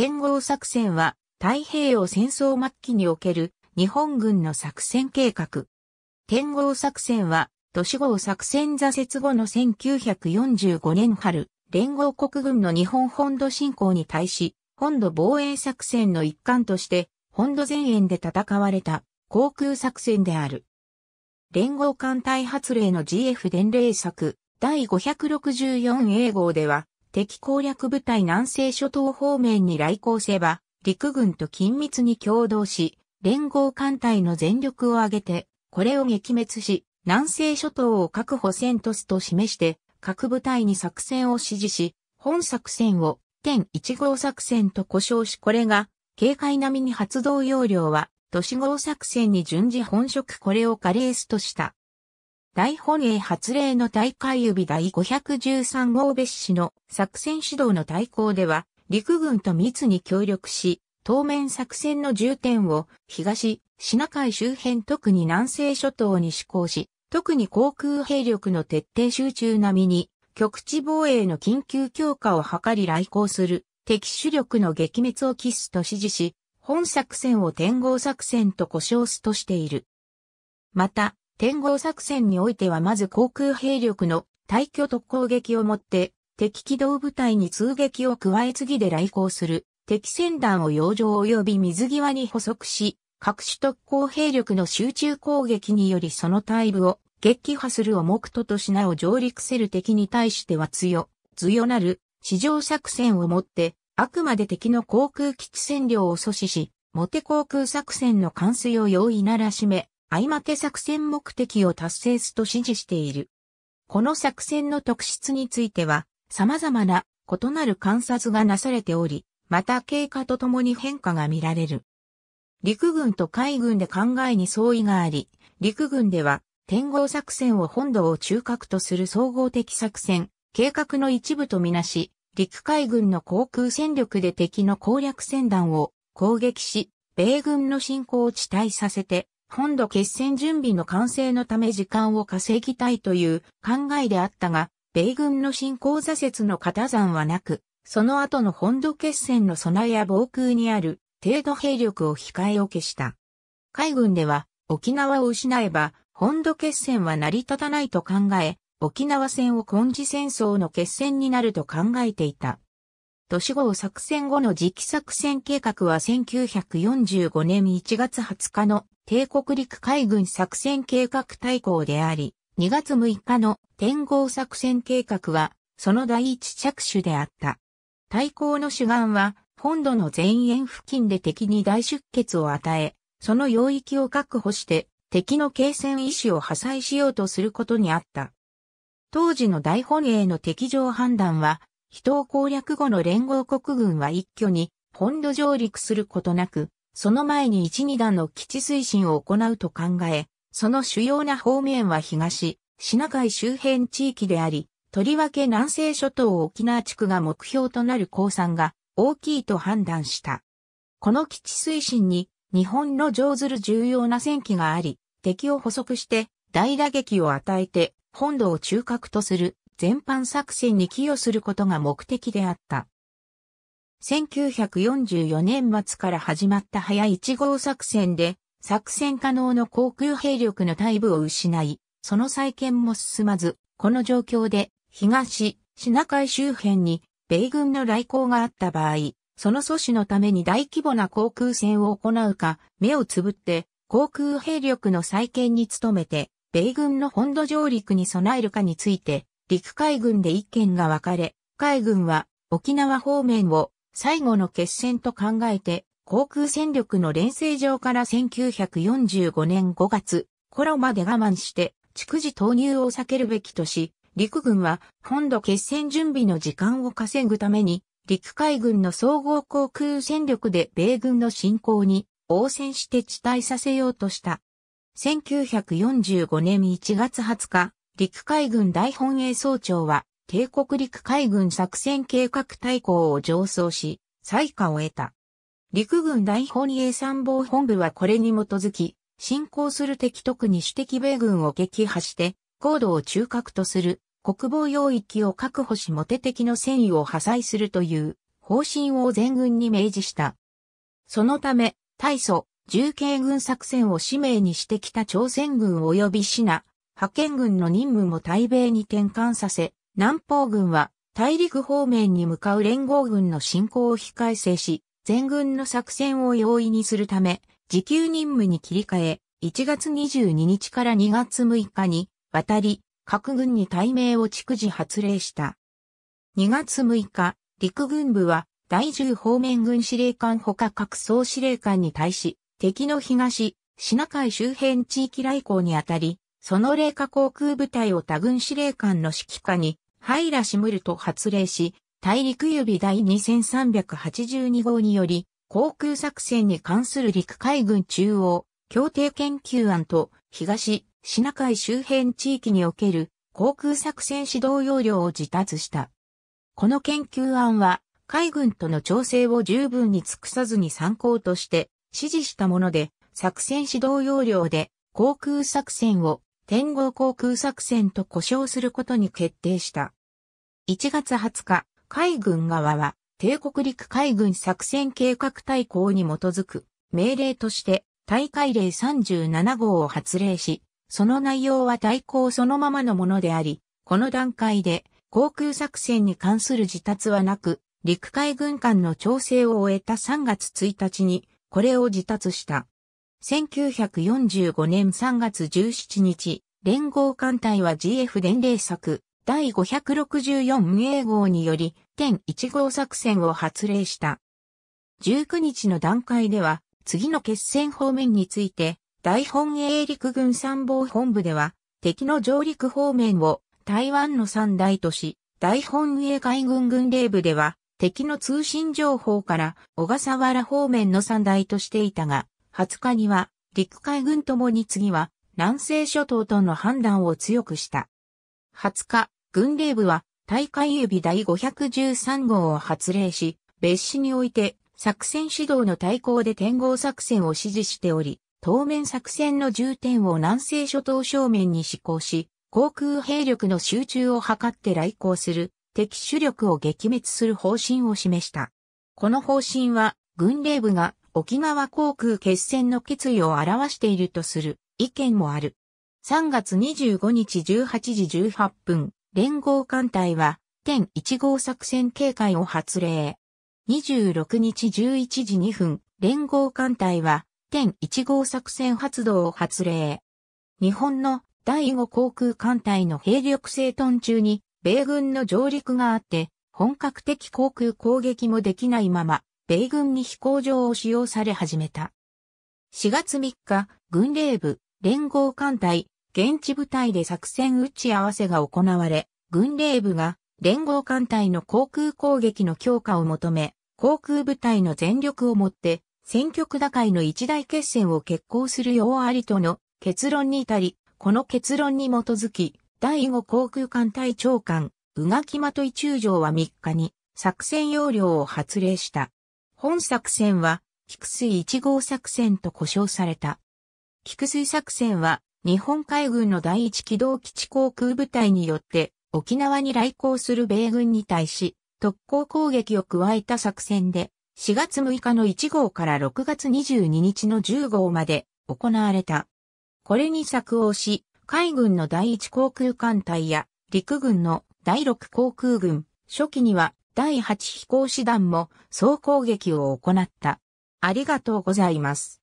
天豪作戦は太平洋戦争末期における日本軍の作戦計画。天豪作戦は都市号作戦挫折後の1945年春、連合国軍の日本本土侵攻に対し、本土防衛作戦の一環として、本土前沿で戦われた航空作戦である。連合艦隊発令の GF 伝令作第 564A 号では、敵攻略部隊南西諸島方面に来航せば、陸軍と緊密に共同し、連合艦隊の全力を挙げて、これを撃滅し、南西諸島を確保戦とすと示して、各部隊に作戦を指示し、本作戦を、点1号作戦と呼称しこれが、警戒並みに発動要領は、都市号作戦に順次本職これをカレースとした。大本営発令の大会指第513号別紙の作戦指導の対抗では、陸軍と密に協力し、当面作戦の重点を東、シナ海周辺特に南西諸島に施行し、特に航空兵力の徹底集中並みに、局地防衛の緊急強化を図り来航する敵主力の撃滅を期すと指示し、本作戦を天合作戦と呼称すとしている。また、天候作戦においてはまず航空兵力の退挙特攻撃をもって敵機動部隊に通撃を加え次で来航する敵船団を洋上及び水際に捕捉し、各種特攻兵力の集中攻撃によりそのイ部を撃破するを目途としなお上陸せる敵に対しては強、強なる、地上作戦をもって、あくまで敵の航空基地占領を阻止し、モテ航空作戦の完遂を容易ならしめ、相負け作戦目的を達成すと指示している。この作戦の特質については、様々な異なる観察がなされており、また経過とともに変化が見られる。陸軍と海軍で考えに相違があり、陸軍では、天候作戦を本土を中核とする総合的作戦、計画の一部とみなし、陸海軍の航空戦力で敵の攻略戦団を攻撃し、米軍の進行を地帯させて、本土決戦準備の完成のため時間を稼ぎたいという考えであったが、米軍の進行挫折の片山はなく、その後の本土決戦の備えや防空にある程度兵力を控えを消した。海軍では沖縄を失えば本土決戦は成り立たないと考え、沖縄戦を根治戦争の決戦になると考えていた。都市号作戦後の次期作戦計画は1945年1月20日の帝国陸海軍作戦計画大綱であり、2月6日の天号作戦計画は、その第一着手であった。大綱の主眼は、本土の前沿付近で敵に大出血を与え、その領域を確保して、敵の継戦意志を破砕しようとすることにあった。当時の大本営の敵情判断は、人を攻略後の連合国軍は一挙に、本土上陸することなく、その前に1、2段の基地推進を行うと考え、その主要な方面は東、シナ海周辺地域であり、とりわけ南西諸島沖縄地区が目標となる降参が大きいと判断した。この基地推進に日本の上ずる重要な戦機があり、敵を捕捉して大打撃を与えて本土を中核とする全般作戦に寄与することが目的であった。1944年末から始まった早1号作戦で、作戦可能の航空兵力の大部を失い、その再建も進まず、この状況で、東、シナ海周辺に、米軍の来航があった場合、その阻止のために大規模な航空戦を行うか、目をつぶって、航空兵力の再建に努めて、米軍の本土上陸に備えるかについて、陸海軍で意見が分かれ、海軍は沖縄方面を最後の決戦と考えて、航空戦力の連成上から1945年5月頃まで我慢して逐次投入を避けるべきとし、陸軍は本土決戦準備の時間を稼ぐために、陸海軍の総合航空戦力で米軍の侵攻に応戦して地帯させようとした。1945年1月20日、陸海軍大本営総長は帝国陸海軍作戦計画大綱を上奏し、採火を得た。陸軍大本営参謀本部はこれに基づき、侵攻する敵特に主敵米軍を撃破して、高度を中核とする国防領域を確保しモテ敵の戦意を破砕するという方針を全軍に明示した。そのため、大祖、重慶軍作戦を使命にしてきた朝鮮軍及び品、派遣軍の任務も対米に転換させ、南方軍は大陸方面に向かう連合軍の進行を非改正し、全軍の作戦を容易にするため、時給任務に切り替え、1月22日から2月6日に渡り、各軍に対名を逐次発令した。2月6日、陸軍部は第10方面軍司令官ほか各総司令官に対し、敵の東、シナ海周辺地域来航にあたり、その霊下航空部隊を他軍司令官の指揮下にハイラ・シムルと発令し、大陸指第2382号により、航空作戦に関する陸海軍中央、協定研究案と東、シナ海周辺地域における航空作戦指導要領を自達した。この研究案は、海軍との調整を十分に尽くさずに参考として指示したもので、作戦指導要領で航空作戦を天候航空作戦と呼称することに決定した。1月20日、海軍側は、帝国陸海軍作戦計画大綱に基づく命令として大会令37号を発令し、その内容は大綱そのままのものであり、この段階で航空作戦に関する自達はなく、陸海軍間の調整を終えた3月1日にこれを自達した。1945年3月17日、連合艦隊は GF 伝令作、第564無英号により、天1号作戦を発令した。19日の段階では、次の決戦方面について、大本営陸軍参謀本部では、敵の上陸方面を台湾の三大都市、大本営海軍軍令部では、敵の通信情報から小笠原方面の三大としていたが、20日には陸海軍ともに次は南西諸島との判断を強くした。20日、軍令部は大会指第513号を発令し、別紙において作戦指導の対抗で天候作戦を指示しており、当面作戦の重点を南西諸島正面に施行し、航空兵力の集中を図って来航する敵主力を撃滅する方針を示した。この方針は軍令部が沖縄航空決戦の決意を表しているとする意見もある。3月25日18時18分、連合艦隊は、天1号作戦警戒を発令。26日11時2分、連合艦隊は、天1号作戦発動を発令。日本の第5航空艦隊の兵力整頓中に、米軍の上陸があって、本格的航空攻撃もできないまま、米軍に飛行場を使用され始めた。4月3日、軍令部、連合艦隊、現地部隊で作戦打ち合わせが行われ、軍令部が連合艦隊の航空攻撃の強化を求め、航空部隊の全力をもって、戦局打開の一大決戦を決行するようありとの結論に至り、この結論に基づき、第5航空艦隊長官、宇垣まとい中将は3日に作戦要領を発令した。本作戦は、菊水1号作戦と呼称された。菊水作戦は、日本海軍の第一機動基地航空部隊によって沖縄に来航する米軍に対し特攻攻撃を加えた作戦で4月6日の1号から6月22日の10号まで行われた。これに作応し、海軍の第一航空艦隊や陸軍の第六航空軍、初期には第8飛行師団も総攻撃を行った。ありがとうございます。